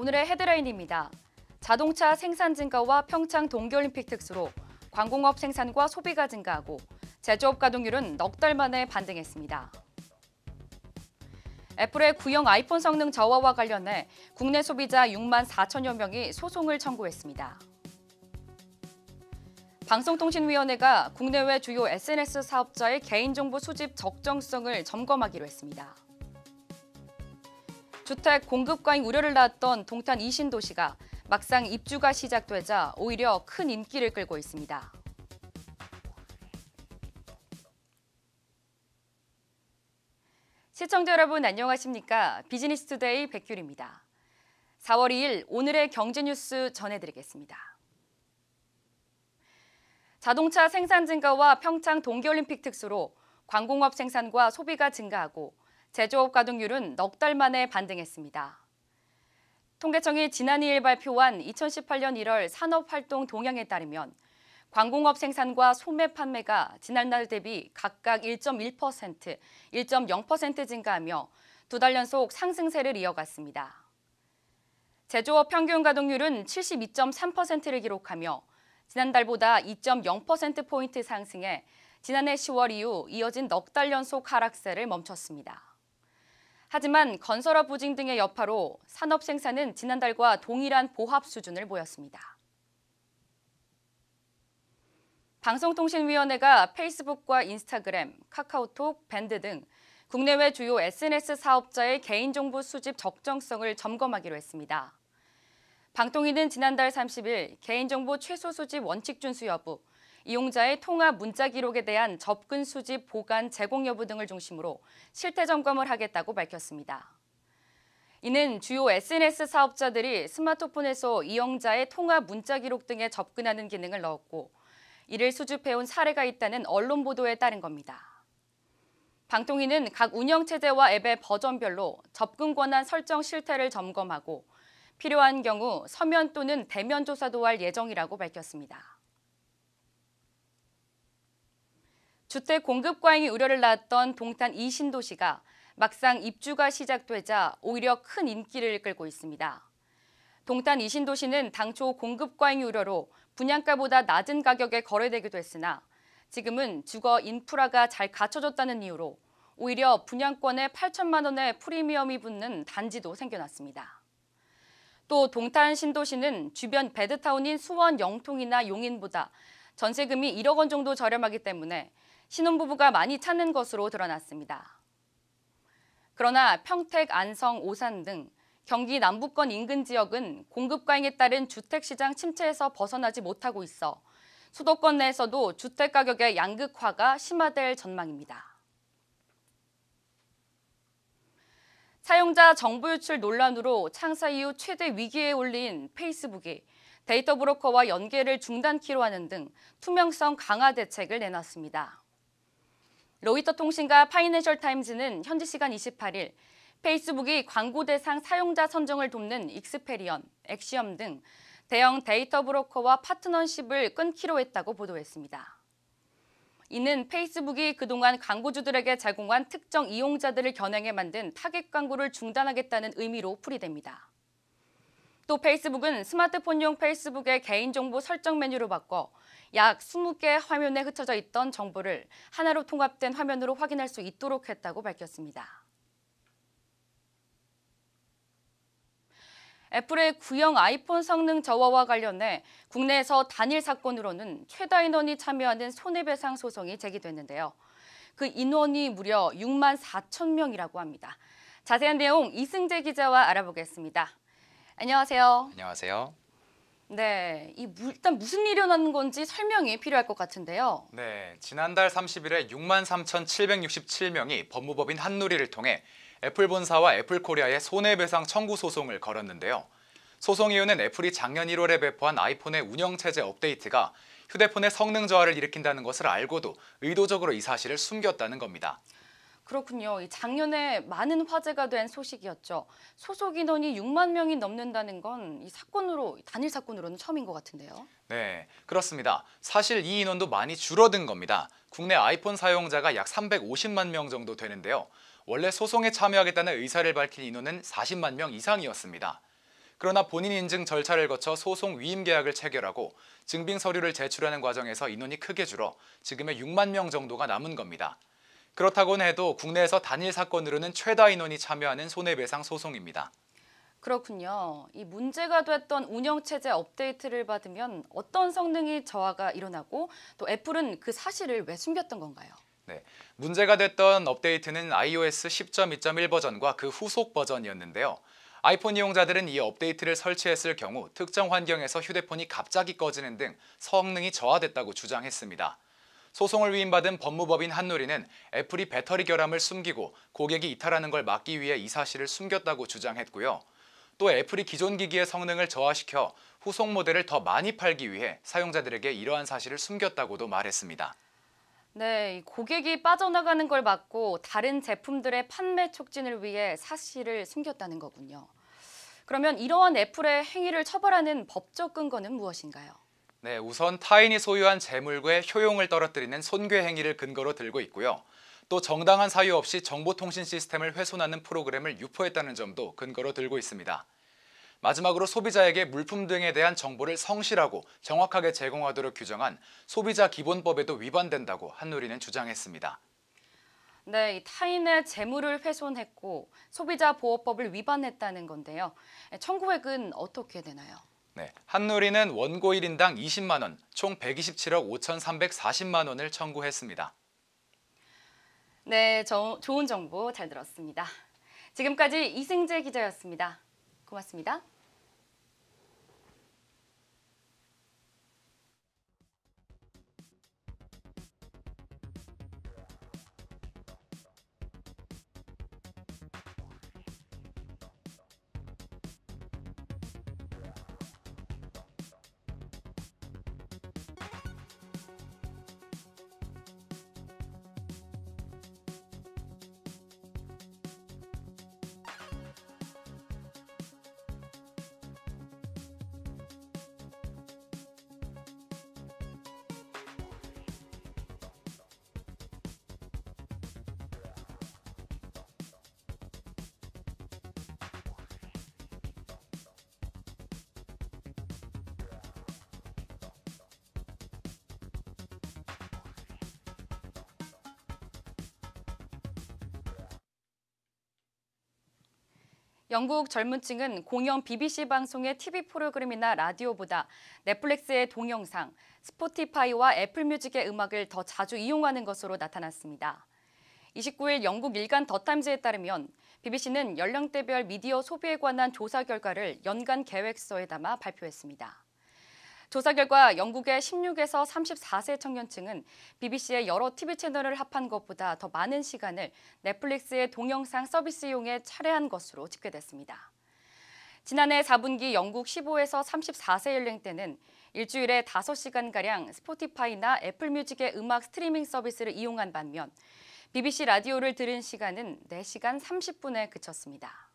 오늘의 헤드라인입니다. 자동차 생산 증가와 평창 동계올림픽 특수로 광공업 생산과 소비가 증가하고 제조업 가동률은 넉달 만에 반등했습니다. 애플의 구형 아이폰 성능 저하와 관련해 국내 소비자 6만 4천여 명이 소송을 청구했습니다. 방송통신위원회가 국내외 주요 SNS 사업자의 개인정보 수집 적정성을 점검하기로 했습니다. 주택 공급과잉 우려를 낳았던 동탄 이신도시가 막상 입주가 시작되자 오히려 큰 인기를 끌고 있습니다. 시청자 여러분 안녕하십니까? 비즈니스 투데이 백규리입니다. 4월 2일 오늘의 경제 뉴스 전해드리겠습니다. 자동차 생산 증가와 평창 동계올림픽 특수로 관공업 생산과 소비가 증가하고 제조업 가동률은 넉 달 만에 반등했습니다. 통계청이 지난 2일 발표한 2018년 1월 산업활동 동향에 따르면 광공업 생산과 소매 판매가 지난달 대비 각각 1.1%, 1.0% 증가하며 두 달 연속 상승세를 이어갔습니다. 제조업 평균 가동률은 72.3%를 기록하며 지난달보다 2.0%포인트 상승해 지난해 10월 이후 이어진 넉 달 연속 하락세를 멈췄습니다. 하지만 건설업 부진 등의 여파로 산업 생산은 지난달과 동일한 보합 수준을 보였습니다. 방송통신위원회가 페이스북과 인스타그램, 카카오톡, 밴드 등 국내외 주요 SNS 사업자의 개인정보 수집 적정성을 점검하기로 했습니다. 방통위는 지난달 30일 개인정보 최소 수집 원칙 준수 여부, 이용자의 통화 문자 기록에 대한 접근 수집, 보관, 제공 여부 등을 중심으로 실태 점검을 하겠다고 밝혔습니다. 이는 주요 SNS 사업자들이 스마트폰에서 이용자의 통화 문자 기록 등에 접근하는 기능을 넣었고 이를 수집해온 사례가 있다는 언론 보도에 따른 겁니다. 방통위는 각 운영체제와 앱의 버전별로 접근 권한 설정 실태를 점검하고 필요한 경우 서면 또는 대면 조사도 할 예정이라고 밝혔습니다. 주택 공급 과잉이 우려를 낳았던 동탄 이신도시가 막상 입주가 시작되자 오히려 큰 인기를 끌고 있습니다. 동탄 이신도시는 당초 공급 과잉 우려로 분양가보다 낮은 가격에 거래되기도 했으나 지금은 주거 인프라가 잘 갖춰졌다는 이유로 오히려 분양권에 8천만 원의 프리미엄이 붙는 단지도 생겨났습니다. 또 동탄 신도시는 주변 베드타운인 수원 영통이나 용인보다 전세금이 1억 원 정도 저렴하기 때문에 신혼부부가 많이 찾는 것으로 드러났습니다. 그러나 평택, 안성, 오산 등 경기 남부권 인근 지역은 공급 과잉에 따른 주택시장 침체에서 벗어나지 못하고 있어 수도권 내에서도 주택 가격의 양극화가 심화될 전망입니다. 사용자 정보 유출 논란으로 창사 이후 최대 위기에 올린 페이스북이 데이터 브로커와 연계를 중단키로 하는 등 투명성 강화 대책을 내놨습니다. 로이터 통신과 파이낸셜 타임즈는 현지 시간 28일 페이스북이 광고 대상 사용자 선정을 돕는 익스페리언, 엑시엄등 대형 데이터 브로커와 파트너십을 끊기로 했다고 보도했습니다. 이는 페이스북이 그동안 광고주들에게 제공한 특정 이용자들을 겨냥해 만든 타겟 광고를 중단하겠다는 의미로 풀이됩니다. 또 페이스북은 스마트폰용 페이스북의 개인정보 설정 메뉴로 바꿔 약 20개 화면에 흩어져 있던 정보를 하나로 통합된 화면으로 확인할 수 있도록 했다고 밝혔습니다. 애플의 구형 아이폰 성능 저하와 관련해 국내에서 단일 사건으로는 최다 인원이 참여하는 손해배상 소송이 제기됐는데요. 그 인원이 무려 6만 4천 명이라고 합니다. 자세한 내용 이승재 기자와 알아보겠습니다. 안녕하세요. 안녕하세요. 네, 이 일단 무슨 일이 일어는 건지 설명이 필요할 것 같은데요. 네, 지난달 30일에 6만 3,767명이 법무법인 한누리를 통해 애플 본사와 애플코리아에 손해배상 청구 소송을 걸었는데요. 소송 이유는 애플이 작년 1월에 배포한 아이폰의 운영체제 업데이트가 휴대폰의 성능 저하를 일으킨다는 것을 알고도 의도적으로 이 사실을 숨겼다는 겁니다. 그렇군요. 작년에 많은 화제가 된 소식이었죠. 소속 인원이 6만 명이 넘는다는 건 이 사건으로 단일 사건으로는 처음인 것 같은데요. 네, 그렇습니다. 사실 이 인원도 많이 줄어든 겁니다. 국내 아이폰 사용자가 약 350만 명 정도 되는데요. 원래 소송에 참여하겠다는 의사를 밝힌 인원은 40만 명 이상이었습니다. 그러나 본인 인증 절차를 거쳐 소송 위임 계약을 체결하고 증빙 서류를 제출하는 과정에서 인원이 크게 줄어 지금의 6만 명 정도가 남은 겁니다. 그렇다고는 해도 국내에서 단일 사건으로는 최다 인원이 참여하는 손해배상 소송입니다. 그렇군요. 이 문제가 됐던 운영체제 업데이트를 받으면 어떤 성능이 저하가 일어나고 또 애플은 그 사실을 왜 숨겼던 건가요? 네, 문제가 됐던 업데이트는 iOS 10.2.1 버전과 그 후속 버전이었는데요. 아이폰 이용자들은 이 업데이트를 설치했을 경우 특정 환경에서 휴대폰이 갑자기 꺼지는 등 성능이 저하됐다고 주장했습니다. 소송을 위임받은 법무법인 한누리는 애플이 배터리 결함을 숨기고 고객이 이탈하는 걸 막기 위해 이 사실을 숨겼다고 주장했고요. 또 애플이 기존 기기의 성능을 저하시켜 후속 모델을 더 많이 팔기 위해 사용자들에게 이러한 사실을 숨겼다고도 말했습니다. 네, 고객이 빠져나가는 걸 막고 다른 제품들의 판매 촉진을 위해 사실을 숨겼다는 거군요. 그러면 이러한 애플의 행위를 처벌하는 법적 근거는 무엇인가요? 네, 우선 타인이 소유한 재물과의 효용을 떨어뜨리는 손괴 행위를 근거로 들고 있고요. 또 정당한 사유 없이 정보통신 시스템을 훼손하는 프로그램을 유포했다는 점도 근거로 들고 있습니다. 마지막으로 소비자에게 물품 등에 대한 정보를 성실하고 정확하게 제공하도록 규정한 소비자 기본법에도 위반된다고 한누리는 주장했습니다. 네, 타인의 재물을 훼손했고 소비자 보호법을 위반했다는 건데요. 청구액은 어떻게 되나요? 네, 한누리는 원고 1인당 20만 원, 총 127억 5,340만 원을 청구했습니다. 네, 저, 좋은 정보 잘 들었습니다. 지금까지 이승재 기자였습니다. 고맙습니다. 영국 젊은 층은 공영 BBC 방송의 TV 프로그램이나 라디오보다 넷플릭스의 동영상, 스포티파이와 애플 뮤직의 음악을 더 자주 이용하는 것으로 나타났습니다. 29일 영국 일간 더타임즈에 따르면 BBC는 연령대별 미디어 소비에 관한 조사 결과를 연간 계획서에 담아 발표했습니다. 조사 결과 영국의 16에서 34세 청년층은 BBC의 여러 TV 채널을 합한 것보다 더 많은 시간을 넷플릭스의 동영상 서비스 이용에 차례한 것으로 집계됐습니다. 지난해 4분기 영국 15에서 34세 연령 대는 일주일에 5시간가량 스포티파이나 애플뮤직의 음악 스트리밍 서비스를 이용한 반면 BBC 라디오를 들은 시간은 4시간 30분에 그쳤습니다.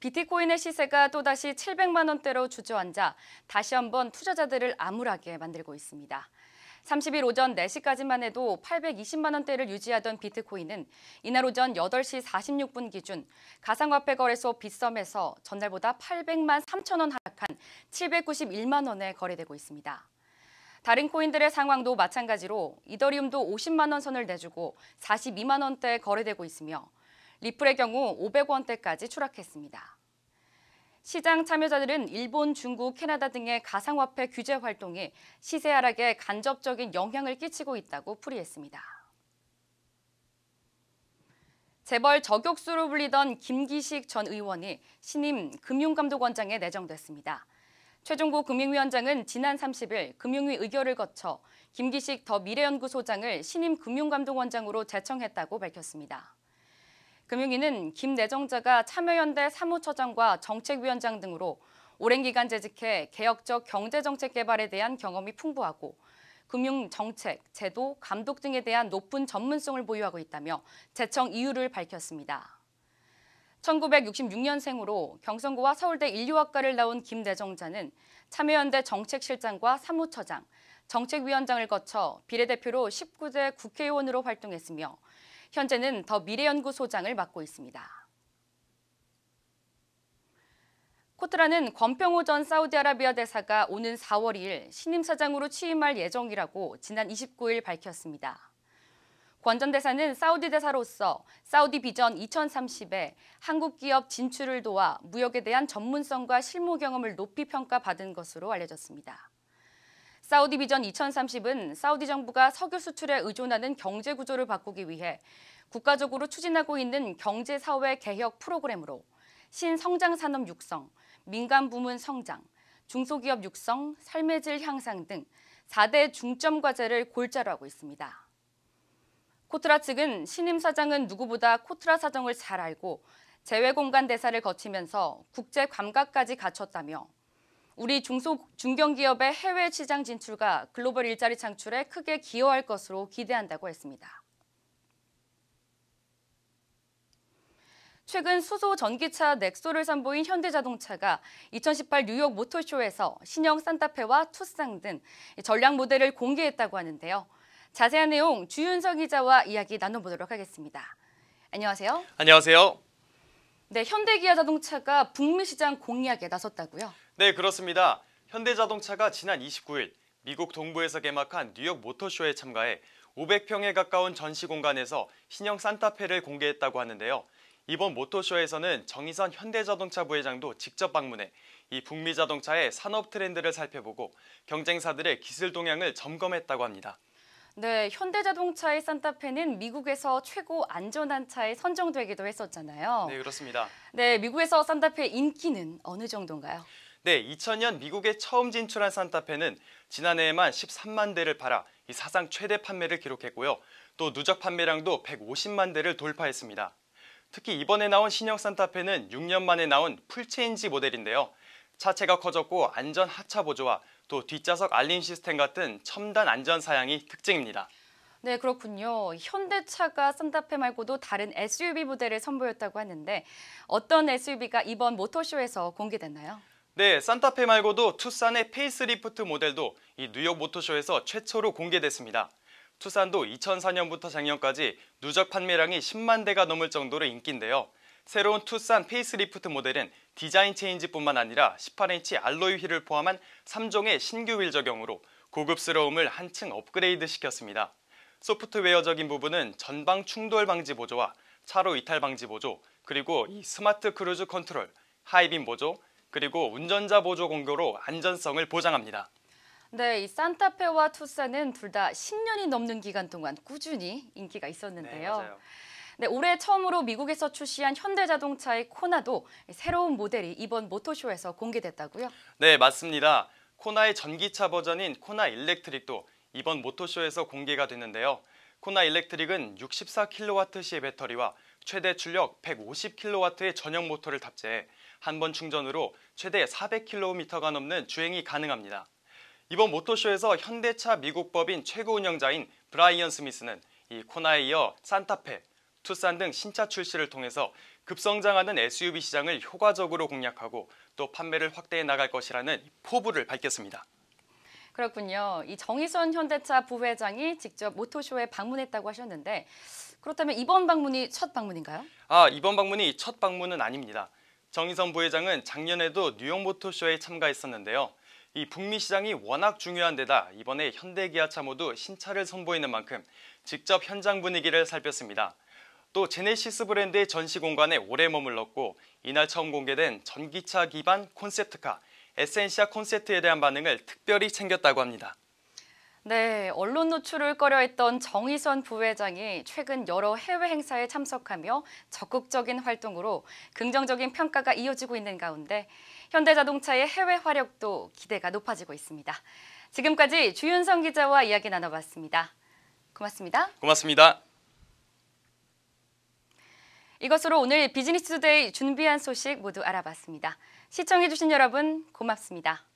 비트코인의 시세가 또다시 700만 원대로 주저앉아 다시 한번 투자자들을 암울하게 만들고 있습니다. 30일 오전 4시까지만 해도 820만 원대를 유지하던 비트코인은 이날 오전 8시 46분 기준 가상화폐 거래소 빗썸에서 전날보다 800만 3천 원 하락한 791만 원에 거래되고 있습니다. 다른 코인들의 상황도 마찬가지로 이더리움도 50만 원 선을 내주고 42만 원대에 거래되고 있으며 리플의 경우 500원대까지 추락했습니다. 시장 참여자들은 일본, 중국, 캐나다 등의 가상화폐 규제 활동이 시세 하락에 간접적인 영향을 끼치고 있다고 풀이했습니다. 재벌 저격수로 불리던 김기식 전 의원이 신임 금융감독원장에 내정됐습니다. 최종구 금융위원장은 지난 30일 금융위 의결을 거쳐 김기식 더 미래연구소장을 신임 금융감독원장으로 제청했다고 밝혔습니다. 금융위는 김내정자가 참여연대 사무처장과 정책위원장 등으로 오랜 기간 재직해 개혁적 경제정책 개발에 대한 경험이 풍부하고 금융정책, 제도, 감독 등에 대한 높은 전문성을 보유하고 있다며 재청 이유를 밝혔습니다. 1966년생으로 경성고와 서울대 인류학과를 나온 김대정자는 참여연대 정책실장과 사무처장, 정책위원장을 거쳐 비례대표로 19대 국회의원으로 활동했으며 현재는 더 미래연구소장을 맡고 있습니다. 코트라는 권평호 전 사우디아라비아 대사가 오는 4월 2일 신임 사장으로 취임할 예정이라고 지난 29일 밝혔습니다. 권 전 대사는 사우디 대사로서 사우디 비전 2030에 한국 기업 진출을 도와 무역에 대한 전문성과 실무 경험을 높이 평가받은 것으로 알려졌습니다. 사우디 비전 2030은 사우디 정부가 석유 수출에 의존하는 경제 구조를 바꾸기 위해 국가적으로 추진하고 있는 경제 사회 개혁 프로그램으로 신성장 산업 육성, 민간 부문 성장, 중소기업 육성, 삶의 질 향상 등 4대 중점 과제를 골자로 하고 있습니다. 코트라 측은 신임 사장은 누구보다 코트라 사정을 잘 알고 재외공간 대사를 거치면서 국제 감각까지 갖췄다며 우리 중소 중견기업의 해외 시장 진출과 글로벌 일자리 창출에 크게 기여할 것으로 기대한다고 했습니다. 최근 수소 전기차 넥소를 선보인 현대자동차가 2018 뉴욕 모터쇼에서 신형 산타페와 투쌍 등 전략 모델을 공개했다고 하는데요. 자세한 내용 주윤석 기자와 이야기 나눠보도록 하겠습니다. 안녕하세요. 안녕하세요. 네, 현대기아자동차가 북미 시장 공략에 나섰다고요? 네, 그렇습니다. 현대자동차가 지난 29일 미국 동부에서 개막한 뉴욕 모터쇼에 참가해 500평에 가까운 전시 공간에서 신형 산타페를 공개했다고 하는데요. 이번 모터쇼에서는 정의선 현대자동차 부회장도 직접 방문해 이 북미 자동차의 산업 트렌드를 살펴보고 경쟁사들의 기술 동향을 점검했다고 합니다. 네, 현대자동차의 산타페는 미국에서 최고 안전한 차에 선정되기도 했었잖아요. 네, 그렇습니다. 네, 미국에서 산타페 인기는 어느 정도인가요? 네, 2000년 미국에 처음 진출한 산타페는 지난해에만 13만 대를 팔아 이 사상 최대 판매를 기록했고요. 또 누적 판매량도 150만 대를 돌파했습니다. 특히 이번에 나온 신형 산타페는 6년 만에 나온 풀체인지 모델인데요. 차체가 커졌고 안전 하차 보조와 또 뒷좌석 알림 시스템 같은 첨단 안전 사양이 특징입니다. 네, 그렇군요. 현대차가 산타페 말고도 다른 SUV 모델을 선보였다고 하는데 어떤 SUV가 이번 모터쇼에서 공개됐나요? 네, 산타페 말고도 투싼의 페이스리프트 모델도 이 뉴욕 모터쇼에서 최초로 공개됐습니다. 투싼도 2004년부터 작년까지 누적 판매량이 10만 대가 넘을 정도로 인기인데요. 새로운 투싼 페이스리프트 모델은 디자인 체인지뿐만 아니라 18인치 알로이 휠을 포함한 3종의 신규 휠 적용으로 고급스러움을 한층 업그레이드 시켰습니다. 소프트웨어적인 부분은 전방 충돌 방지 보조와 차로 이탈 방지 보조, 그리고 이 스마트 크루즈 컨트롤, 하이빔 보조, 그리고 운전자 보조 공교로 안전성을 보장합니다. 네, 이 산타페와 투싼은 둘 다 10년이 넘는 기간 동안 꾸준히 인기가 있었는데요. 네, 네, 올해 처음으로 미국에서 출시한 현대자동차의 코나도 새로운 모델이 이번 모터쇼에서 공개됐다고요? 네, 맞습니다. 코나의 전기차 버전인 코나 일렉트릭도 이번 모터쇼에서 공개가 됐는데요. 코나 일렉트릭은 64kWh의 배터리와 최대 출력 150kW의 전용 모터를 탑재해 한 번 충전으로 최대 400km가 넘는 주행이 가능합니다. 이번 모터쇼에서 현대차 미국 법인 최고 운영자인 브라이언 스미스는 이 코나에 이어 산타페, 투싼 등 신차 출시를 통해서 급성장하는 SUV 시장을 효과적으로 공략하고 또 판매를 확대해 나갈 것이라는 포부를 밝혔습니다. 그렇군요. 이정희선 현대차 부회장이 직접 모토쇼에 방문했다고 하셨는데 그렇다면 이번 방문이 첫 방문인가요? 아, 이번 방문이 첫 방문은 아닙니다. 정희선 부회장은 작년에도 뉴욕 모토쇼에 참가했었는데요. 이 북미 시장이 워낙 중요한 데다 이번에 현대 기아차 모두 신차를 선보이는 만큼 직접 현장 분위기를 살폈습니다. 또 제네시스 브랜드의 전시 공간에 오래 머물렀고 이날 처음 공개된 전기차 기반 콘셉트카 에센시아 콘셉트에 대한 반응을 특별히 챙겼다고 합니다. 네, 언론 노출을 꺼려했던 정의선 부회장이 최근 여러 해외 행사에 참석하며 적극적인 활동으로 긍정적인 평가가 이어지고 있는 가운데 현대자동차의 해외 활력도 기대가 높아지고 있습니다. 지금까지 주윤성 기자와 이야기 나눠봤습니다. 고맙습니다. 고맙습니다. 이것으로 오늘 비즈니스 투데이 준비한 소식 모두 알아봤습니다. 시청해주신 여러분 고맙습니다.